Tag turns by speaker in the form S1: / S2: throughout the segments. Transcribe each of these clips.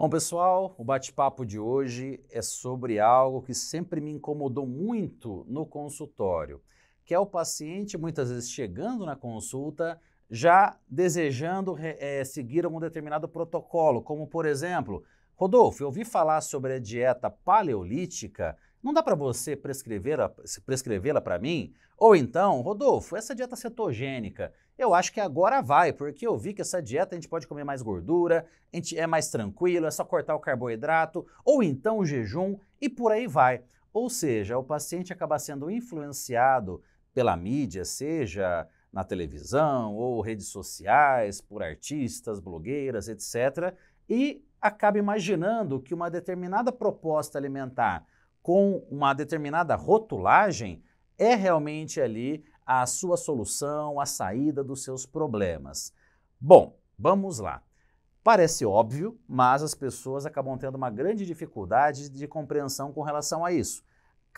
S1: Bom, pessoal, o bate-papo de hoje é sobre algo que sempre me incomodou muito no consultório, que é o paciente muitas vezes chegando na consulta já desejando é, seguir um determinado protocolo, como por exemplo, Rodolfo, eu ouvi falar sobre a dieta paleolítica não dá para você prescrevê-la prescrevê para mim? Ou então, Rodolfo, essa dieta cetogênica, eu acho que agora vai, porque eu vi que essa dieta a gente pode comer mais gordura, a gente é mais tranquilo, é só cortar o carboidrato, ou então o jejum, e por aí vai. Ou seja, o paciente acaba sendo influenciado pela mídia, seja na televisão ou redes sociais, por artistas, blogueiras, etc., e acaba imaginando que uma determinada proposta alimentar com uma determinada rotulagem é realmente ali a sua solução, a saída dos seus problemas. Bom, vamos lá. Parece óbvio, mas as pessoas acabam tendo uma grande dificuldade de compreensão com relação a isso.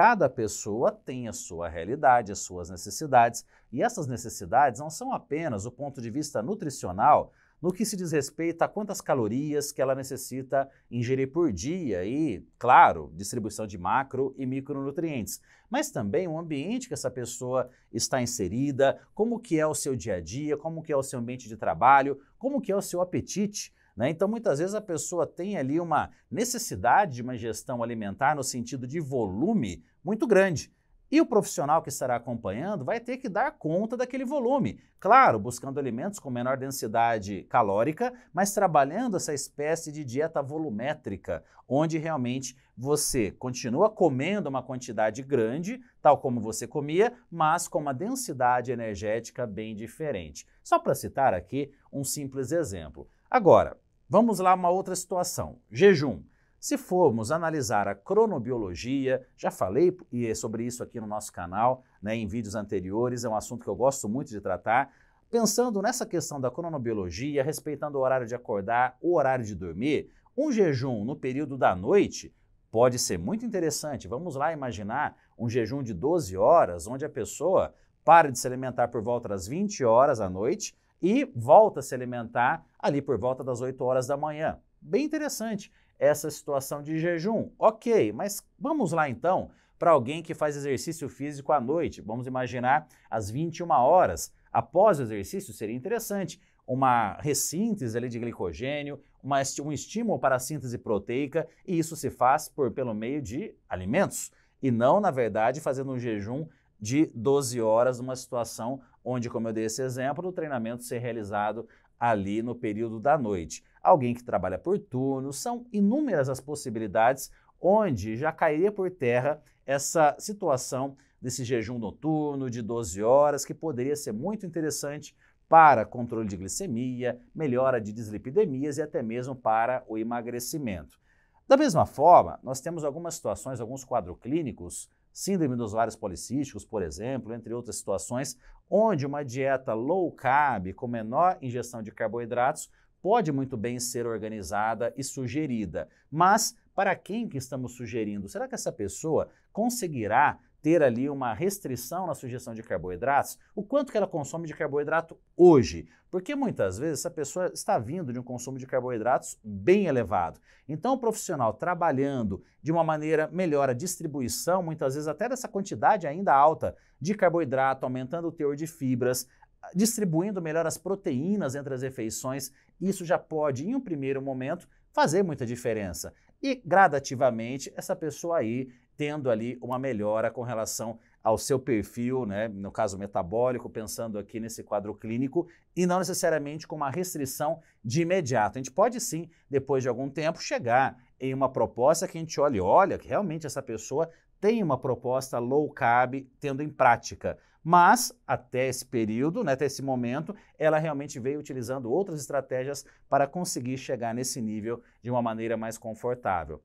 S1: Cada pessoa tem a sua realidade, as suas necessidades, e essas necessidades não são apenas o ponto de vista nutricional, no que se diz respeito a quantas calorias que ela necessita ingerir por dia e, claro, distribuição de macro e micronutrientes, mas também o ambiente que essa pessoa está inserida, como que é o seu dia a dia, como que é o seu ambiente de trabalho, como que é o seu apetite. Né? Então, muitas vezes a pessoa tem ali uma necessidade de uma gestão alimentar no sentido de volume muito grande. E o profissional que estará acompanhando vai ter que dar conta daquele volume. Claro, buscando alimentos com menor densidade calórica, mas trabalhando essa espécie de dieta volumétrica, onde realmente você continua comendo uma quantidade grande, tal como você comia, mas com uma densidade energética bem diferente. Só para citar aqui um simples exemplo. Agora, Vamos lá, uma outra situação: jejum. Se formos analisar a cronobiologia, já falei é sobre isso aqui no nosso canal, né, em vídeos anteriores, é um assunto que eu gosto muito de tratar. Pensando nessa questão da cronobiologia, respeitando o horário de acordar, o horário de dormir, um jejum no período da noite pode ser muito interessante. Vamos lá imaginar um jejum de 12 horas, onde a pessoa para de se alimentar por volta das 20 horas à noite, e volta a se alimentar ali por volta das 8 horas da manhã. Bem interessante essa situação de jejum. Ok, mas vamos lá então para alguém que faz exercício físico à noite. Vamos imaginar às 21 horas. Após o exercício, seria interessante uma ressíntese ali de glicogênio, uma, um estímulo para a síntese proteica, e isso se faz por pelo meio de alimentos, e não, na verdade, fazendo um jejum de 12 horas, numa situação onde, como eu dei esse exemplo, o treinamento ser realizado ali no período da noite. Alguém que trabalha por turno, são inúmeras as possibilidades onde já cairia por terra essa situação desse jejum noturno de 12 horas, que poderia ser muito interessante para controle de glicemia, melhora de dislipidemias e até mesmo para o emagrecimento. Da mesma forma, nós temos algumas situações, alguns quadros clínicos síndrome dos vários policísticos, por exemplo, entre outras situações, onde uma dieta low carb com menor ingestão de carboidratos pode muito bem ser organizada e sugerida. Mas para quem que estamos sugerindo? Será que essa pessoa conseguirá ter ali uma restrição na sugestão de carboidratos, o quanto que ela consome de carboidrato hoje. Porque muitas vezes essa pessoa está vindo de um consumo de carboidratos bem elevado. Então, o profissional trabalhando de uma maneira melhor a distribuição, muitas vezes até dessa quantidade ainda alta de carboidrato, aumentando o teor de fibras, distribuindo melhor as proteínas entre as refeições, isso já pode, em um primeiro momento, fazer muita diferença. E gradativamente essa pessoa aí tendo ali uma melhora com relação ao seu perfil, né, no caso metabólico, pensando aqui nesse quadro clínico, e não necessariamente com uma restrição de imediato. A gente pode sim, depois de algum tempo, chegar em uma proposta que a gente olhe, olha, que realmente essa pessoa tem uma proposta low carb tendo em prática. Mas até esse período, né, até esse momento, ela realmente veio utilizando outras estratégias para conseguir chegar nesse nível de uma maneira mais confortável.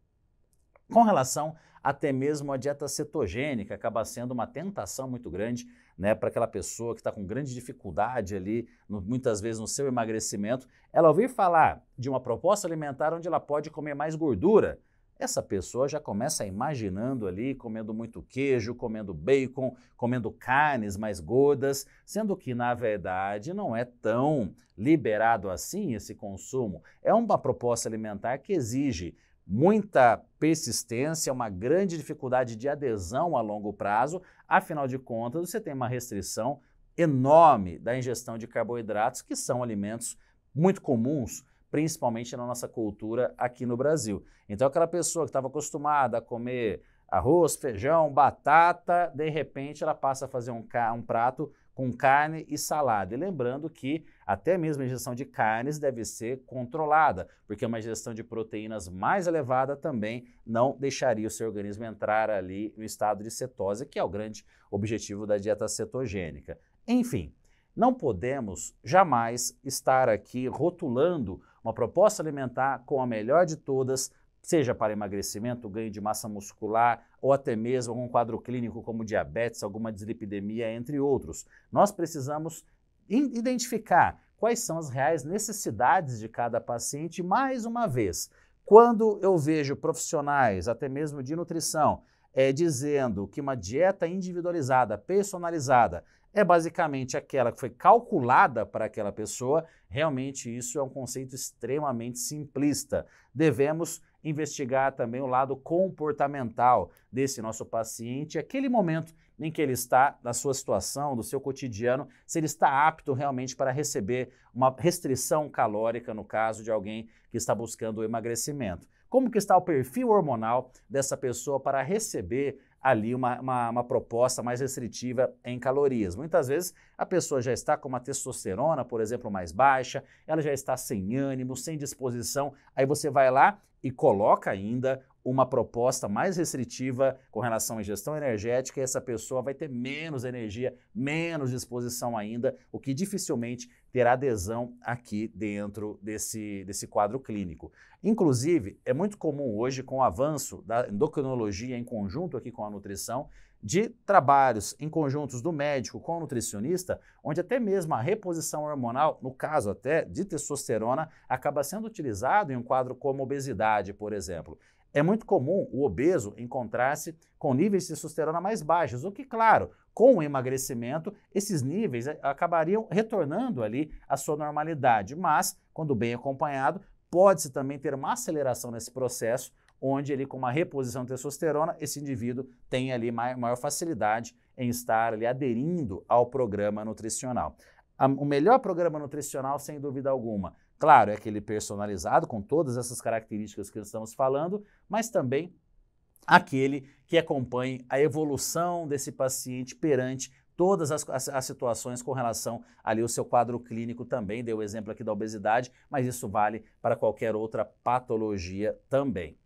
S1: Com relação até mesmo a dieta cetogênica acaba sendo uma tentação muito grande né, para aquela pessoa que está com grande dificuldade ali, no, muitas vezes no seu emagrecimento. Ela ouvir falar de uma proposta alimentar onde ela pode comer mais gordura, essa pessoa já começa imaginando ali comendo muito queijo, comendo bacon, comendo carnes mais gordas, sendo que na verdade não é tão liberado assim esse consumo. É uma proposta alimentar que exige muita persistência, uma grande dificuldade de adesão a longo prazo. Afinal de contas, você tem uma restrição enorme da ingestão de carboidratos, que são alimentos muito comuns, principalmente na nossa cultura aqui no Brasil. Então, aquela pessoa que estava acostumada a comer arroz, feijão, batata, de repente ela passa a fazer um, um prato com carne e salada. E lembrando que até mesmo a ingestão de carnes deve ser controlada, porque uma ingestão de proteínas mais elevada também não deixaria o seu organismo entrar ali no estado de cetose, que é o grande objetivo da dieta cetogênica. Enfim, não podemos jamais estar aqui rotulando uma proposta alimentar com a melhor de todas, seja para emagrecimento, ganho de massa muscular, ou até mesmo algum quadro clínico como diabetes, alguma dislipidemia, entre outros. Nós precisamos identificar quais são as reais necessidades de cada paciente, mais uma vez. Quando eu vejo profissionais, até mesmo de nutrição, é, dizendo que uma dieta individualizada, personalizada, é basicamente aquela que foi calculada para aquela pessoa, realmente isso é um conceito extremamente simplista. Devemos investigar também o lado comportamental desse nosso paciente, aquele momento em que ele está, na sua situação, do seu cotidiano, se ele está apto realmente para receber uma restrição calórica, no caso de alguém que está buscando o emagrecimento. Como que está o perfil hormonal dessa pessoa para receber ali uma, uma, uma, proposta mais restritiva em calorias. Muitas vezes a pessoa já está com uma testosterona, por exemplo, mais baixa, ela já está sem ânimo, sem disposição, aí você vai lá e coloca ainda uma proposta mais restritiva com relação à gestão energética e essa pessoa vai ter menos energia, menos disposição ainda, o que dificilmente terá adesão aqui dentro desse, desse quadro clínico. Inclusive, é muito comum hoje, com o avanço da endocrinologia em conjunto aqui com a nutrição, de trabalhos em conjuntos do médico com o nutricionista, onde até mesmo a reposição hormonal, no caso até de testosterona, acaba sendo utilizado em um quadro como obesidade, por exemplo. É muito comum o obeso encontrar-se com níveis de testosterona mais baixos, o que, claro, com o emagrecimento, esses níveis eh, acabariam retornando ali à sua normalidade, mas, quando bem acompanhado, pode-se também ter uma aceleração nesse processo, onde ele, com uma reposição de testosterona, esse indivíduo tem ali maior facilidade em estar ali aderindo ao programa nutricional a, o melhor programa nutricional, sem dúvida alguma. Claro, é aquele personalizado, com todas essas características que estamos falando, mas também aquele que acompanhe a evolução desse paciente perante todas as, as, as, situações com relação ali ao seu quadro clínico também. Deu o exemplo aqui da obesidade, mas isso vale para qualquer outra patologia também.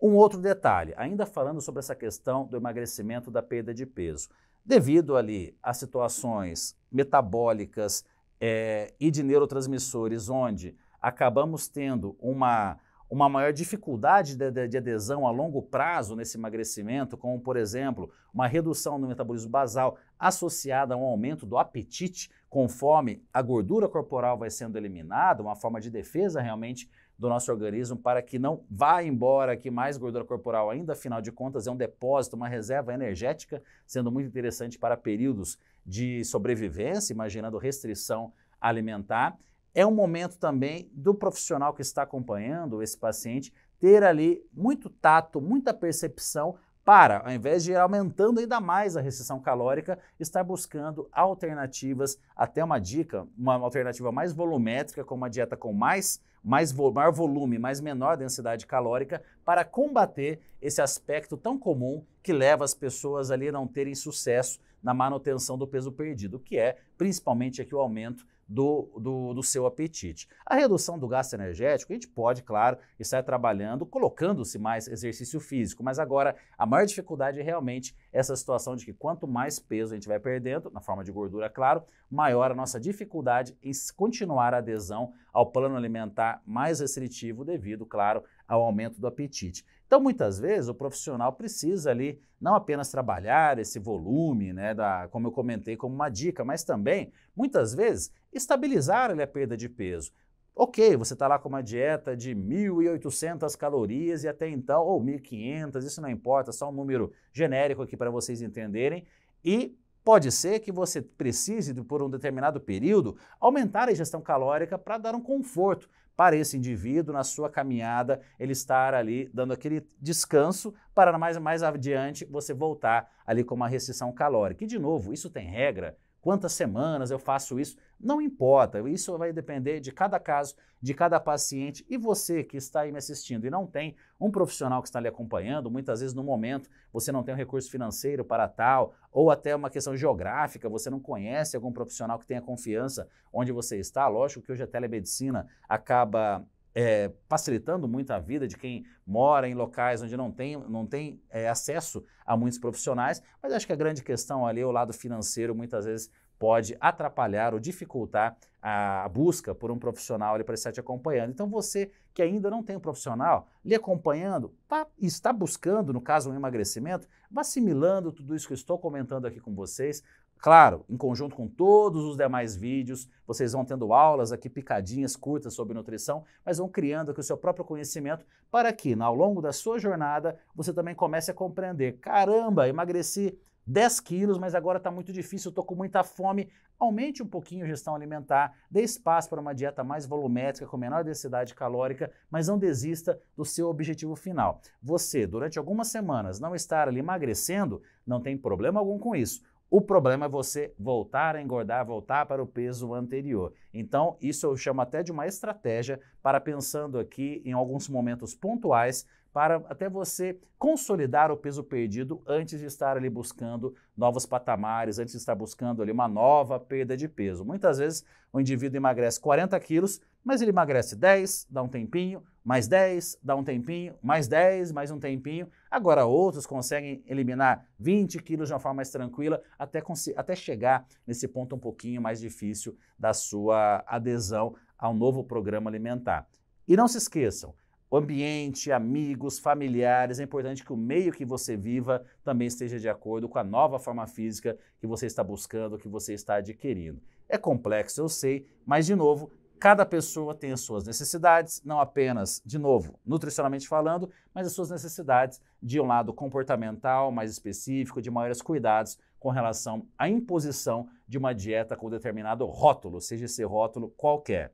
S1: Um outro detalhe, ainda falando sobre essa questão do emagrecimento da perda de peso devido ali a situações metabólicas é, e de neurotransmissores, onde acabamos tendo uma, uma maior dificuldade de, de, de, adesão a longo prazo nesse emagrecimento, como, por exemplo, uma redução no metabolismo basal associada a um aumento do apetite, conforme a gordura corporal vai sendo eliminada, uma forma de defesa realmente do nosso organismo para que não vá embora aqui mais gordura corporal ainda, afinal de contas é um depósito, uma reserva energética, sendo muito interessante para períodos de sobrevivência, imaginando restrição alimentar. É um momento também do profissional que está acompanhando esse paciente ter ali muito tato, muita percepção para, ao invés de ir aumentando ainda mais a restrição calórica, estar buscando alternativas, até uma dica, uma alternativa mais volumétrica, como a dieta com mais, mais maior volume, mais menor densidade calórica, para combater esse aspecto tão comum que leva as pessoas ali a não terem sucesso na manutenção do peso perdido, que é principalmente aqui o aumento do, do, do, seu apetite. A redução do gasto energético, a gente pode, claro, estar trabalhando, colocando-se mais exercício físico, mas agora a maior dificuldade é realmente essa situação de que quanto mais peso a gente vai perdendo, na forma de gordura, claro, maior a nossa dificuldade em continuar a adesão ao plano alimentar mais restritivo, devido, claro, ao aumento do apetite. Então, muitas vezes, o profissional precisa ali não apenas trabalhar esse volume, né, da, como eu comentei como uma dica, mas também, muitas vezes, estabilizar ali, a perda de peso. Ok, você está lá com uma dieta de 1.800 calorias e até então, ou 1.500, isso não importa, só um número genérico aqui para vocês entenderem. E Pode ser que você precise, por um determinado período, aumentar a ingestão calórica para dar um conforto, para esse indivíduo, na sua caminhada, ele estar ali dando aquele descanso para mais, mais adiante você voltar ali com uma restrição calórica. E, de novo, isso tem regra? quantas semanas eu faço isso, não importa. Isso vai depender de cada caso, de cada paciente. E você que está aí me assistindo e não tem um profissional que está lhe acompanhando, muitas vezes no momento você não tem um recurso financeiro para tal, ou até uma questão geográfica, você não conhece algum profissional que tenha confiança onde você está. Lógico que hoje a telemedicina acaba é, facilitando muito a vida de quem mora em locais onde não tem, não tem é, acesso a muitos profissionais, mas acho que a grande questão ali é o lado financeiro, muitas vezes pode atrapalhar ou dificultar a busca por um profissional ali para estar te acompanhando. Então você que ainda não tem um profissional lhe acompanhando, tá, está buscando, no caso, um emagrecimento, vá assimilando tudo isso que eu estou comentando aqui com vocês, Claro, em conjunto com todos os demais vídeos, vocês vão tendo aulas aqui picadinhas, curtas sobre nutrição, mas vão criando aqui o seu próprio conhecimento para que, ao longo da sua jornada, você também comece a compreender: caramba, emagreci 10 quilos, mas agora está muito difícil, estou com muita fome. Aumente um pouquinho a gestão alimentar, dê espaço para uma dieta mais volumétrica, com menor densidade calórica, mas não desista do seu objetivo final. Você, durante algumas semanas, não estar ali emagrecendo, não tem problema algum com isso. O problema é você voltar a engordar, voltar para o peso anterior. Então, isso eu chamo até de uma estratégia para pensando aqui em alguns momentos pontuais para até você consolidar o peso perdido antes de estar ali buscando novos patamares, antes de estar buscando ali uma nova perda de peso. Muitas vezes o indivíduo emagrece 40 quilos, mas ele emagrece 10, dá um tempinho, mais 10, dá um tempinho, mais 10, mais um tempinho. Agora outros conseguem eliminar 20 quilos de uma forma mais tranquila, até, até chegar nesse ponto um pouquinho mais difícil da sua adesão ao novo programa alimentar. E não se esqueçam, o ambiente, amigos, familiares, é importante que o meio que você viva também esteja de acordo com a nova forma física que você está buscando, que você está adquirindo. É complexo, eu sei, mas de novo, cada pessoa tem as suas necessidades, não apenas, de novo, nutricionalmente falando, mas as suas necessidades de um lado comportamental mais específico, de maiores cuidados com relação à imposição de uma dieta com determinado rótulo, seja esse rótulo qualquer.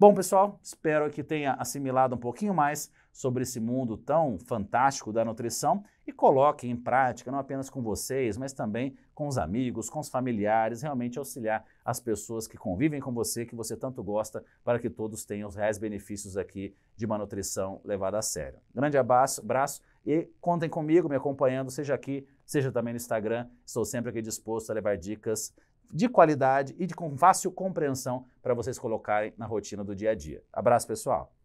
S1: Bom, pessoal, espero que tenha assimilado um pouquinho mais sobre esse mundo tão fantástico da nutrição e coloque em prática, não apenas com vocês, mas também com os amigos, com os familiares, realmente auxiliar as pessoas que convivem com você, que você tanto gosta, para que todos tenham os reais benefícios aqui de uma nutrição levada a sério. Grande abraço, abraço e contem comigo, me acompanhando, seja aqui, seja também no Instagram. Estou sempre aqui disposto a levar dicas de qualidade e de com fácil compreensão para vocês colocarem na rotina do dia a dia. Abraço, pessoal!